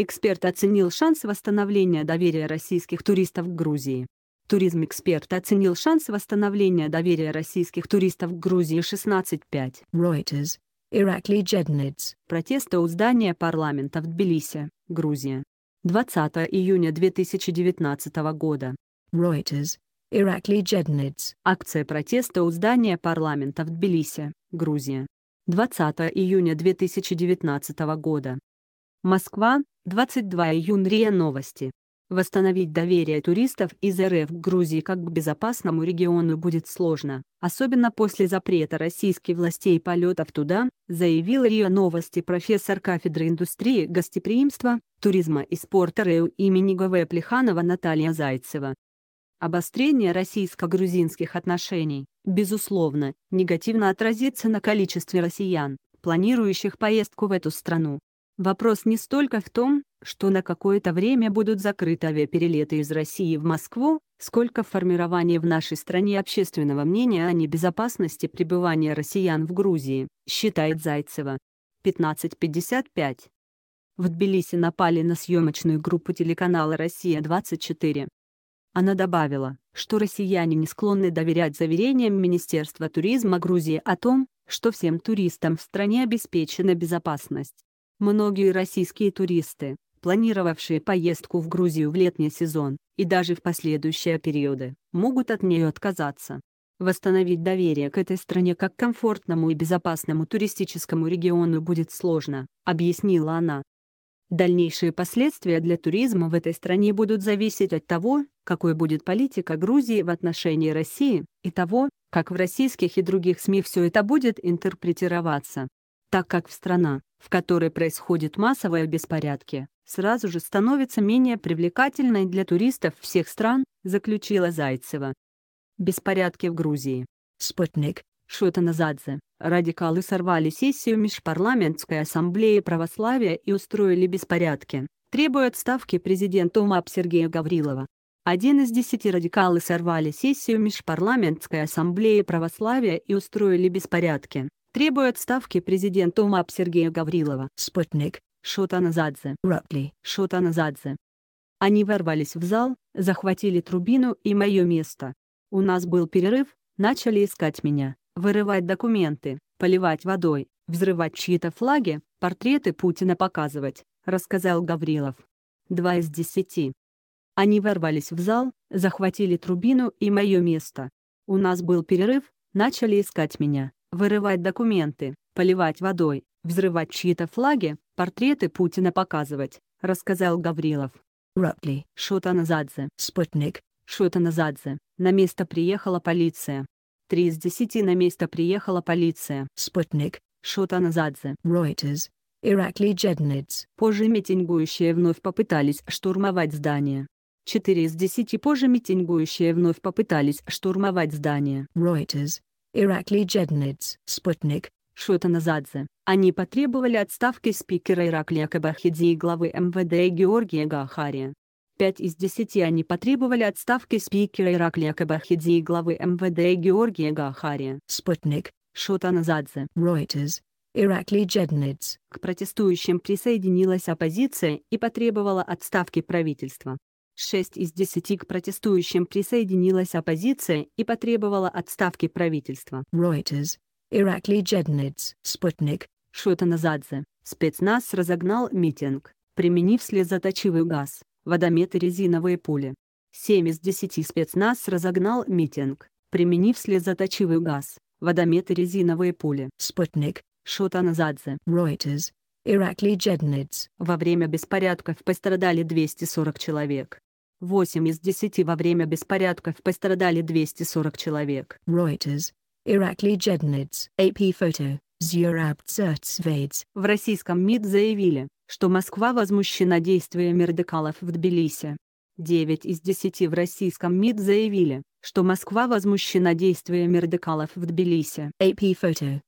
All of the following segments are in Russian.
Эксперт оценил шанс восстановления доверия российских туристов к Грузии. Туризм-эксперт оценил шанс восстановления доверия российских туристов к Грузии 16.5. Reuters. Иракли Джедниц. Протесты у здания парламента в Тбилиси, Грузия. 20 июня 2019 года. Reuters. Иракли Джедниц. Акция протеста у здания парламента в Тбилиси, Грузия. 20 июня 2019 года. Москва, 22 июня РИА Новости. Восстановить доверие туристов из РФ к Грузии как к безопасному региону будет сложно, особенно после запрета российских властей полетов туда, заявил РИА Новости профессор кафедры индустрии гостеприимства, туризма и спорта РЭУ имени ГВ Плеханова Наталья Зайцева. Обострение российско-грузинских отношений, безусловно, негативно отразится на количестве россиян, планирующих поездку в эту страну. Вопрос не столько в том, что на какое-то время будут закрыты авиаперелеты из России в Москву, сколько в формировании в нашей стране общественного мнения о небезопасности пребывания россиян в Грузии, считает Зайцева. 15.55. В Тбилиси напали на съемочную группу телеканала «Россия-24». Она добавила, что россияне не склонны доверять заверениям Министерства туризма Грузии о том, что всем туристам в стране обеспечена безопасность. Многие российские туристы, планировавшие поездку в Грузию в летний сезон, и даже в последующие периоды, могут от нее отказаться. Восстановить доверие к этой стране как комфортному и безопасному туристическому региону будет сложно, объяснила она. Дальнейшие последствия для туризма в этой стране будут зависеть от того, какой будет политика Грузии в отношении России, и того, как в российских и других СМИ все это будет интерпретироваться. Так как в страна, в которой происходят массовые беспорядки, сразу же становится менее привлекательной для туристов всех стран, заключила Зайцева. Беспорядки в Грузии. Спутник. Шотаназадзе. Радикалы сорвали сессию Межпарламентской ассамблеи православия и устроили беспорядки, требуя отставки президента УМАП Сергея Гаврилова. Один из десяти радикалы сорвали сессию Межпарламентской ассамблеи православия и устроили беспорядки, требуя отставки президента УМАП Сергея Гаврилова. Спутник. Шотаназадзе. Рапли. Шотаназадзе. Они ворвались в зал, захватили трубину и мое место. У нас был перерыв, начали искать меня, вырывать документы, поливать водой, взрывать чьи-то флаги, портреты Путина показывать, рассказал Гаврилов. Два из десяти. Они ворвались в зал, захватили трубину и мое место. У нас был перерыв, начали искать меня, Вырывать документы, поливать водой, взрывать чьи-то флаги, портреты Путина показывать, рассказал Гаврилов. Рапли, Шотаназадзе, Спутник, Шотаназадзе, на место приехала полиция. Три из десяти на место приехала полиция. Спутник, Шотаназадзе, Reuters, Иракли Джедниц. Позже митингующие вновь попытались штурмовать здание. Четыре из десяти позже митингующие вновь попытались штурмовать здание. Reuters, Ираклий Джедниц. Спутник. Шутаназадзе. Они потребовали отставки спикера Ираклия Кабахиди и главы МВД Георгия Гахари. Пять из десяти они потребовали отставки спикера Ираклия Кабахиди и главы МВД Георгия Гахари. Спутник. Шутаназадзе. Reuters. Ираклий Джедниц. К протестующим присоединилась оппозиция и потребовала отставки правительства. 6 из 10 к протестующим присоединилась оппозиция и потребовала отставки правительства. Reuters. Иракли Джедниц. Спутник. Шутаназадзе. Спецназ разогнал митинг, применив слезоточивый газ, водометы резиновые пули. 7 из 10 спецназ разогнал митинг, применив слезоточивый газ, водометы резиновые пули. Спутник. Шутаназадзе. Reuters. Иракли Джедниц. Во время беспорядков пострадали 240 человек. 8 из 10 во время беспорядков пострадали 240 человек. Reuters. Иракли Джедниц. AP Photo. В российском МИД заявили, что Москва возмущена действиями радикалов в Тбилиси. 9 из 10 в российском МИД заявили, что Москва возмущена действиями радикалов в Тбилиси. AP Photo.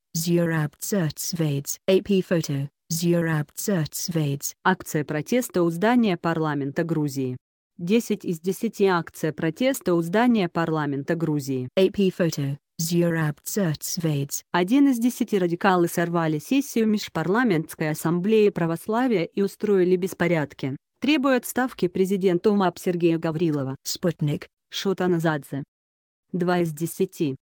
AP Photo. Акция протеста у здания парламента Грузии. 10 из 10 акция протеста у здания парламента Грузии. AP Photo. Один из десяти радикалы сорвали сессию Межпарламентской ассамблеи православия и устроили беспорядки, требуя отставки президента УМАП Сергея Гаврилова. Спутник. Шота Назадзе. Два из десяти.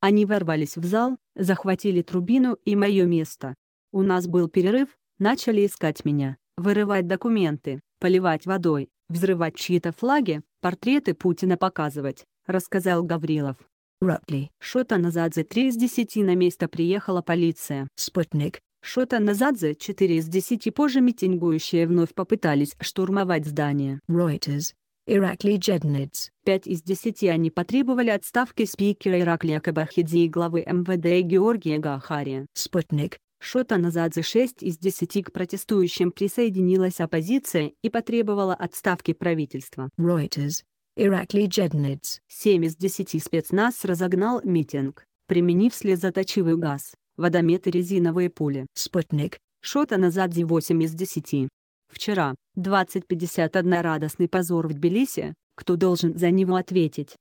Они ворвались в зал, захватили трубину и мое место. У нас был перерыв, начали искать меня, вырывать документы, поливать водой, взрывать чьи-то флаги, портреты Путина показывать», — рассказал Гаврилов. Рапли. Шота Назадзе 3 из 10 на место приехала полиция. Спутник. Шота Назадзе 4 из 10 позже митингующие вновь попытались штурмовать здание. Reuters. Иракли Джедниц. Пять из десяти они потребовали отставки спикера Ираклия Кабахидзе и главы МВД Георгия Гахари. Спутник. Шота назад за 6 из 10 к протестующим присоединилась оппозиция и потребовала отставки правительства. Reuters. Иракли Джедниц. 7 из 10 спецназ разогнал митинг, применив слезоточивый газ, водометы резиновые пули. Спутник. Шота назад 8 из 10. Вчера, 20.51 радостный позор в Тбилиси, кто должен за него ответить?